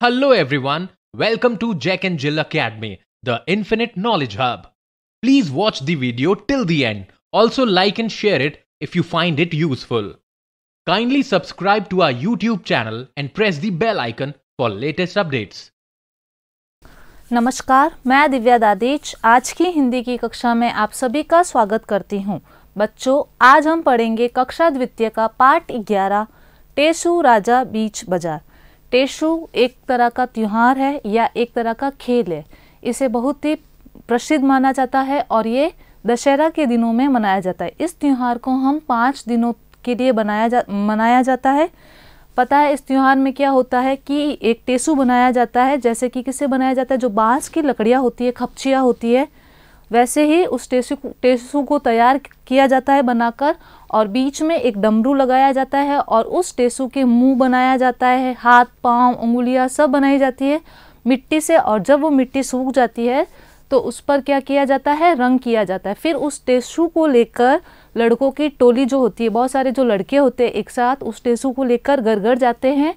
Hello everyone, welcome to Jack and Jill Academy, the Infinite Knowledge Hub. Please watch the video till the end. Also like and share it if you find it useful. Kindly subscribe to our YouTube channel and press the bell icon for latest updates. नमस्कार मैं दिव्या दादीच आज की हिंदी की कक्षा में आप सभी का स्वागत करती हूँ बच्चों आज हम पढ़ेंगे कक्षा द्वितीय का पार्ट ग्यारह टेसु राजा बीच बाजार टेसु एक तरह का त्यौहार है या एक तरह का खेल है इसे बहुत ही प्रसिद्ध माना जाता है और ये दशहरा के दिनों में मनाया जाता है इस त्यौहार को हम पाँच दिनों के लिए बनाया जा मनाया जाता है पता है इस त्यौहार में क्या होता है कि एक टेसु बनाया जाता है जैसे कि किसे बनाया जाता है जो बाँस की लकड़ियाँ होती है खपचियाँ होती है वैसे ही उस टेसू टेसु को तैयार किया जाता है बनाकर और बीच में एक डमरू लगाया जाता है और उस टेसु के मुंह बनाया जाता है हाथ पांव उंगलियां सब बनाई जाती है मिट्टी से और जब वो मिट्टी सूख जाती है तो उस पर क्या किया जाता है रंग किया जाता है फिर उस टेसु को लेकर लड़कों की टोली जो होती है बहुत सारे जो लड़के होते हैं एक साथ उस टेसु को लेकर घर घर जाते हैं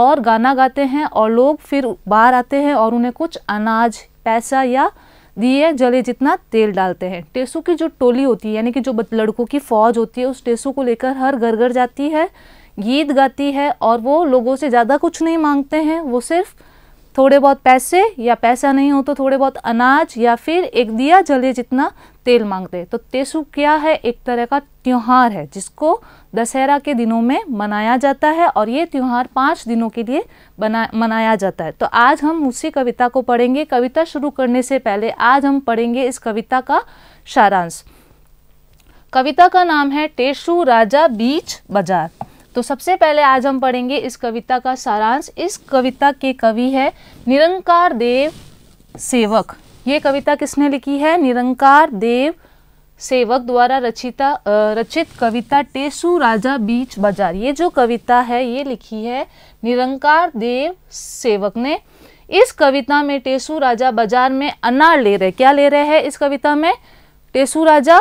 और गाना गाते हैं और लोग फिर बाहर आते हैं और उन्हें कुछ अनाज पैसा या दिए जले जितना तेल डालते हैं टेसू की जो टोली होती है यानी कि जो लड़कों की फौज होती है उस टेसू को लेकर हर घर घर जाती है गीत गाती है और वो लोगों से ज़्यादा कुछ नहीं मांगते हैं वो सिर्फ़ थोड़े बहुत पैसे या पैसा नहीं हो तो थोड़े बहुत अनाज या फिर एक दिया जले जितना तेल मांगते तो तेसु क्या है एक तरह का त्यौहार है जिसको दशहरा के दिनों में मनाया जाता है और ये त्यौहार पाँच दिनों के लिए बना मनाया जाता है तो आज हम उसी कविता को पढ़ेंगे कविता शुरू करने से पहले आज हम पढ़ेंगे इस कविता का सारांश कविता का नाम है टेसु राजा बीच बाजार तो सबसे पहले आज हम पढ़ेंगे इस कविता का सारांश इस कविता के कवि है निरंकार देव सेवक ये कविता किसने लिखी है निरंकार देव सेवक द्वारा रचिता रचित कविता टेसु राजा बीच बाजार ये जो कविता है ये लिखी है निरंकार देव सेवक ने इस कविता में टेसु राजा बाजार में अनार ले रहे क्या ले रहे हैं इस कविता में टेसु राजा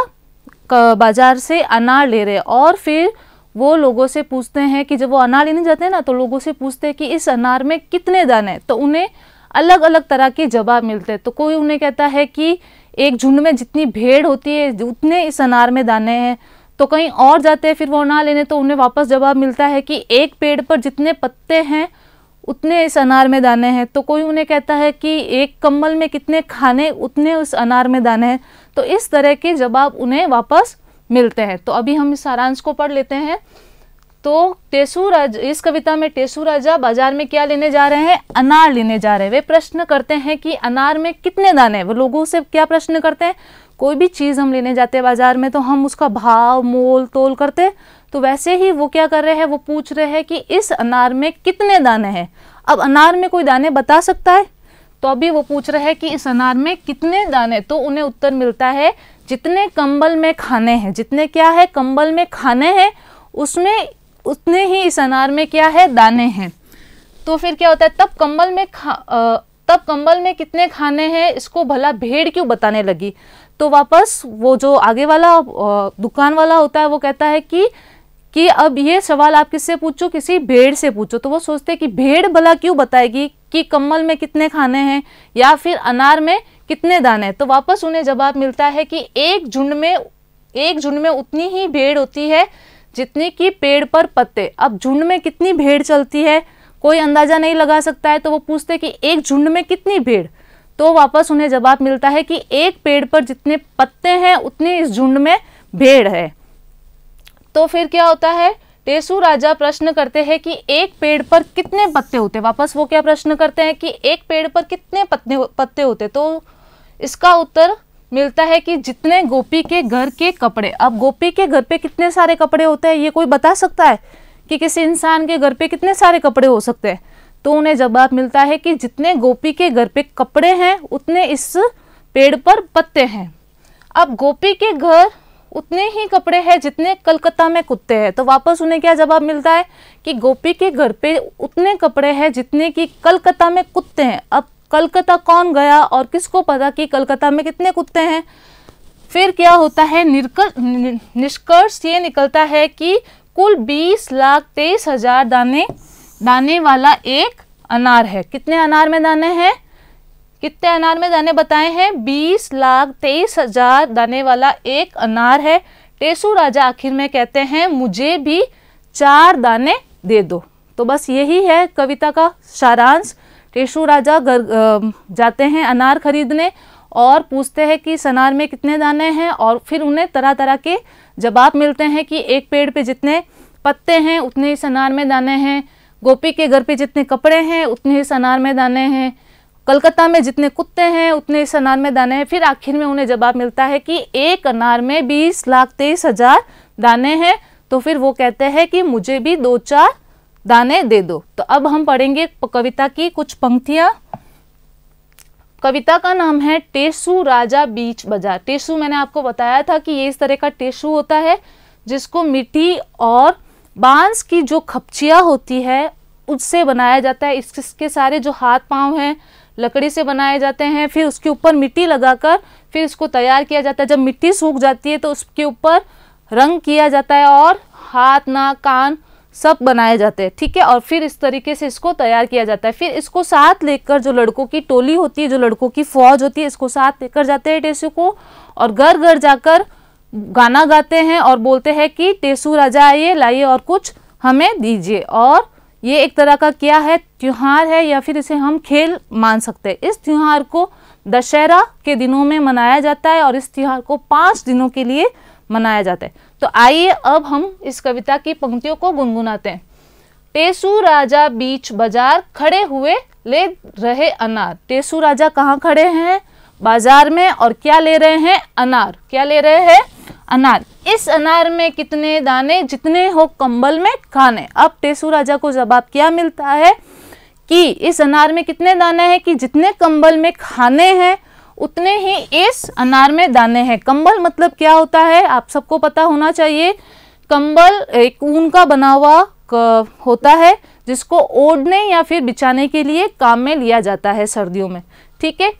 बाजार से अनार ले रहे और फिर वो लोगों से पूछते हैं कि जब वो अनार लेने जाते हैं ना तो लोगों से पूछते हैं कि इस अनार में कितने दाने हैं तो उन्हें अलग अलग तरह के जवाब मिलते हैं तो कोई उन्हें कहता है कि एक झुंड में जितनी भेड़ होती है उतने इस अनार में दाने हैं तो कहीं और जाते हैं फिर वो अनार लेने तो उन्हें वापस जवाब मिलता है कि एक पेड़ पर जितने पत्ते हैं उतने इस अनार में दाने हैं तो कोई उन्हें कहता है कि एक कम्बल में कितने खाने उतने उस अनार में दाने हैं तो इस तरह के जवाब उन्हें वापस मिलते हैं तो अभी हम इस सारांश को पढ़ लेते हैं तो टेसूराज इस कविता में राजा बाजार में क्या लेने जा रहे हैं अनार लेने जा रहे हैं वे प्रश्न करते हैं कि अनार में कितने दाने हैं वो लोगों से क्या प्रश्न करते हैं कोई भी चीज़ हम लेने जाते हैं बाजार में तो हम उसका भाव मोल तोल करते तो वैसे ही वो क्या कर रहे हैं वो पूछ रहे हैं कि इस अनार में कितने दाने हैं अब अनार में कोई दाने बता सकता है तो अभी वो पूछ रहे हैं कि इस अनार में कितने दाने तो उन्हें उत्तर मिलता है जितने कंबल में खाने हैं जितने क्या है कंबल में खाने हैं उसमें उतने ही इस अनार में क्या है दाने हैं तो फिर क्या होता है तब कंबल में खा आ, तब कंबल में कितने खाने हैं इसको भला भेड़ क्यों बताने लगी तो वापस वो जो आगे वाला दुकान वाला होता है वो कहता है कि कि अब ये सवाल आप किससे पूछो किसी भेड़ से पूछो तो वो सोचते हैं कि भेड़ भला क्यों बताएगी कि कम्बल में कितने खाने हैं या फिर अनार में कितने दाने तो वापस उन्हें जवाब मिलता है कि एक झुंड में एक झुंड में उतनी ही भेड़ होती है जितनी कि पेड़ पर पत्ते अब झुंड में कितनी भेड़ चलती है कोई अंदाज़ा नहीं लगा सकता है तो वो पूछते कि एक झुंड में कितनी भेड़ तो वापस उन्हें जवाब मिलता है कि एक पेड़ पर जितने पत्ते हैं उतने इस झुंड में भेड़ है तो फिर क्या होता है टेसु राजा प्रश्न करते हैं कि एक पेड़ पर कितने पत्ते होते हैं वापस वो क्या प्रश्न करते हैं कि एक पेड़ पर कितने पत्ते पत्ते होते तो इसका उत्तर मिलता है कि जितने गोपी के घर के कपड़े अब गोपी के घर पे कितने सारे कपड़े होते हैं ये कोई बता सकता है कि किसी इंसान के घर पे कितने सारे कपड़े हो सकते हैं तो उन्हें जवाब मिलता है कि जितने गोपी के घर पे कपड़े हैं उतने इस पेड़ पर पत्ते हैं अब गोपी के घर उतने ही कपड़े हैं जितने कलकत्ता में कुत्ते हैं तो वापस उन्हें क्या जवाब मिलता है कि गोपी के घर पे उतने कपड़े हैं जितने कि कलकत्ता में कुत्ते हैं अब कलकत्ता कौन गया और किसको पता कि कलकत्ता में कितने कुत्ते हैं फिर क्या होता है निष्कर्ष ये निकलता है कि कुल बीस लाख तेईस हजार दाने दाने वाला एक अनार है कितने अनार में दाने हैं कितने अनार में दाने बताए हैं बीस लाख तेईस हजार दाने वाला एक अनार है टेसु राजा आखिर में कहते हैं मुझे भी चार दाने दे दो तो बस यही है कविता का सारांश टेसु राजा घर जाते हैं अनार खरीदने और पूछते हैं कि इस अनार में कितने दाने हैं और फिर उन्हें तरह तरह के जवाब मिलते हैं कि एक पेड़ पे जितने पत्ते हैं उतने ही अनार में दाने हैं गोपी के घर पे जितने कपड़े हैं उतने ही अनार में दाने हैं कलकत्ता में जितने कुत्ते हैं उतने इस अनार में दाने हैं फिर आखिर में उन्हें जवाब मिलता है कि एक अनार में बीस लाख तेईस हजार दाने हैं तो फिर वो कहते हैं कि मुझे भी दो चार दाने दे दो तो अब हम पढ़ेंगे कविता की कुछ पंक्तियां कविता का नाम है टेसू राजा बीच बाजार टेसू मैंने आपको बताया था कि ये इस तरह का टेसू होता है जिसको मिट्टी और बांस की जो खपचिया होती है उससे बनाया जाता है इसके सारे जो हाथ पांव हैं लकड़ी से बनाए जाते हैं फिर उसके ऊपर मिट्टी लगाकर फिर इसको तैयार किया जाता है जब मिट्टी सूख जाती है तो उसके ऊपर रंग किया जाता है और हाथ नाक कान सब बनाए जाते हैं ठीक है और फिर इस तरीके से इसको तैयार किया जाता है फिर इसको साथ लेकर जो लड़कों की टोली होती है जो लड़कों की फौज होती है इसको साथ लेकर जाते हैं टेसू को और घर घर जाकर गाना गाते हैं और बोलते हैं कि टेसु राजा आइए लाइए और कुछ हमें दीजिए और ये एक तरह का क्या है त्यौहार है या फिर इसे हम खेल मान सकते हैं इस त्यौहार को दशहरा के दिनों में मनाया जाता है और इस त्यौहार को पाँच दिनों के लिए मनाया जाता है तो आइए अब हम इस कविता की पंक्तियों को गुनगुनाते हैं टेसु राजा बीच बाजार खड़े हुए ले रहे अनार टेसु राजा कहाँ खड़े हैं बाजार में और क्या ले रहे हैं अनार क्या ले रहे हैं अनार इस अनार में कितने दाने जितने हो कंबल में खाने अब टेसू राजा को जवाब क्या मिलता है कि इस अनार में कितने दाने हैं कि जितने कंबल में खाने हैं उतने ही इस अनार में दाने हैं कंबल मतलब क्या होता है आप सबको पता होना चाहिए कंबल एक ऊन का बना हुआ होता है जिसको ओढ़ने या फिर बिछाने के लिए काम में लिया जाता है सर्दियों में ठीक है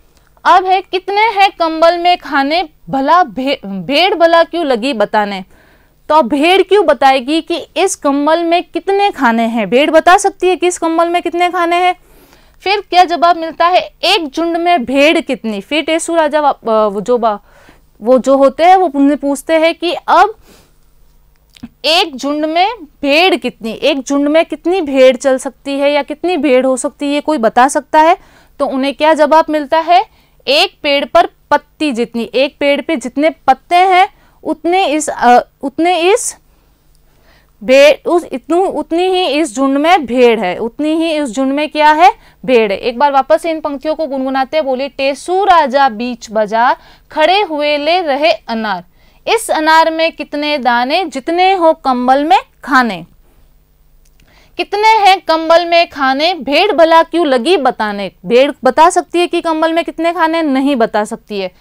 अब है कितने हैं कंबल में खाने भला भे, भेड़ भला क्यों लगी बताने तो भेड़ क्यों बताएगी कि इस कंबल में कितने खाने हैं भेड़ बता सकती है कि इस कंबल में कितने खाने हैं फिर क्या जवाब मिलता है एक झुंड में भेड़ कितनी फिर टेसु राजा जो बा, वो जो होते हैं वो उन्हें पूछते हैं कि अब एक झुंड में भेड़ कितनी एक झुंड में कितनी भेड़ चल सकती है या कितनी भेड़ हो सकती है कोई बता सकता है तो उन्हें क्या जवाब मिलता है एक पेड़ पर पत्ती जितनी एक पेड़ पे जितने पत्ते हैं उतने इस आ, उतने इस भेड़ उस इतनी उतनी ही इस झुंड में भेड़ है उतनी ही इस झुंड में क्या है भेड़ है एक बार वापस से इन पंक्तियों को गुनगुनाते बोले टेसू राजा बीच बाजार खड़े हुए ले रहे अनार इस अनार में कितने दाने जितने हो कंबल में खाने कितने हैं कंबल में खाने भेड़ भला क्यों लगी बताने भेड़ बता सकती है कि कंबल में कितने खाने नहीं बता सकती है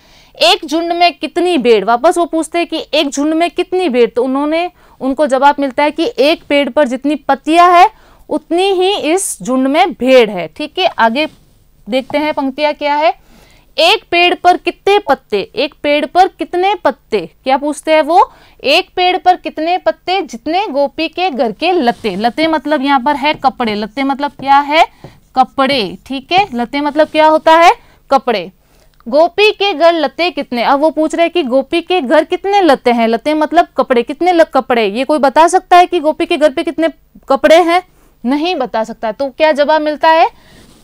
एक झुंड में कितनी भेड़ वापस वो पूछते हैं कि एक झुंड में कितनी भेड़ तो उन्होंने उनको जवाब मिलता है कि एक पेड़ पर जितनी पत्तियां है उतनी ही इस झुंड में भेड़ है ठीक है आगे देखते हैं पंक्तियां क्या है एक पेड़ पर कितने पत्ते एक पेड़ पर कितने पत्ते क्या पूछते हैं वो एक पेड़ पर कितने पत्ते जितने गोपी के घर के लते लते मतलब यहाँ पर है कपड़े लते मतलब क्या है कपड़े ठीक है लते मतलब क्या होता है कपड़े गोपी के घर लते कितने अब वो पूछ रहे हैं कि गोपी के घर कितने लते हैं लते मतलब कपड़े कितने लग कपड़े ये कोई बता सकता है कि गोपी के घर पे कितने कपड़े हैं नहीं बता सकता तो क्या जवाब मिलता है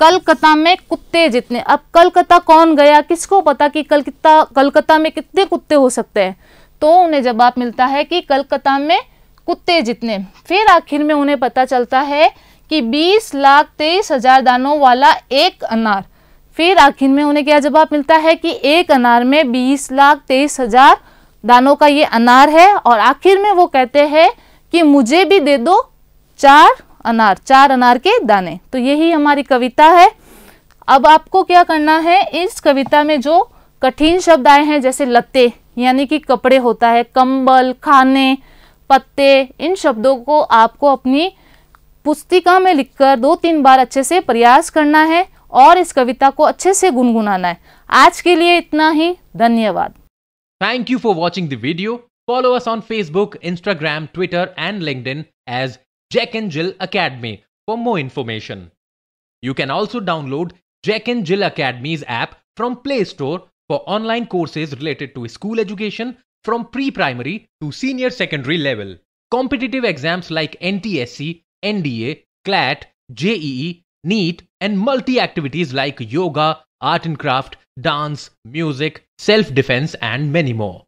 कलकत्ता में कुत्ते जितने अब कलकत्ता कौन गया किसको पता कि कलकत्ता कलकत्ता में कितने कुत्ते हो सकते हैं तो उन्हें जवाब मिलता है कि कलकत्ता में कुत्ते जितने फिर आखिर में उन्हें पता चलता है कि बीस लाख तेईस हजार दानों वाला एक अनार फिर आखिर में उन्हें क्या जवाब मिलता है कि एक अनार में बीस लाख तेईस हजार दानों का ये अनार है और आखिर में वो कहते हैं कि मुझे भी दे दो चार अनार चार अनार के दाने तो यही हमारी कविता है अब आपको क्या करना है इस कविता में जो कठिन शब्द आए हैं जैसे लते यानी कि कपड़े होता है कंबल खाने पत्ते इन शब्दों को आपको अपनी पुस्तिका में लिखकर दो तीन बार अच्छे से प्रयास करना है और इस कविता को अच्छे से गुनगुनाना है आज के लिए इतना ही धन्यवाद थैंक यू फॉर वॉचिंग दीडियो video follow us on Facebook Instagram Twitter and link as Jack and Jill Academy for more information. You can also download Jack and Jill Academy's app from Play Store for online courses related to school education from pre-primary to senior secondary level. Competitive exams like NTSC, NDA, CLAT, JEE, NEET, and multi-activities like yoga, art and craft, dance, music, self-defense, and many more.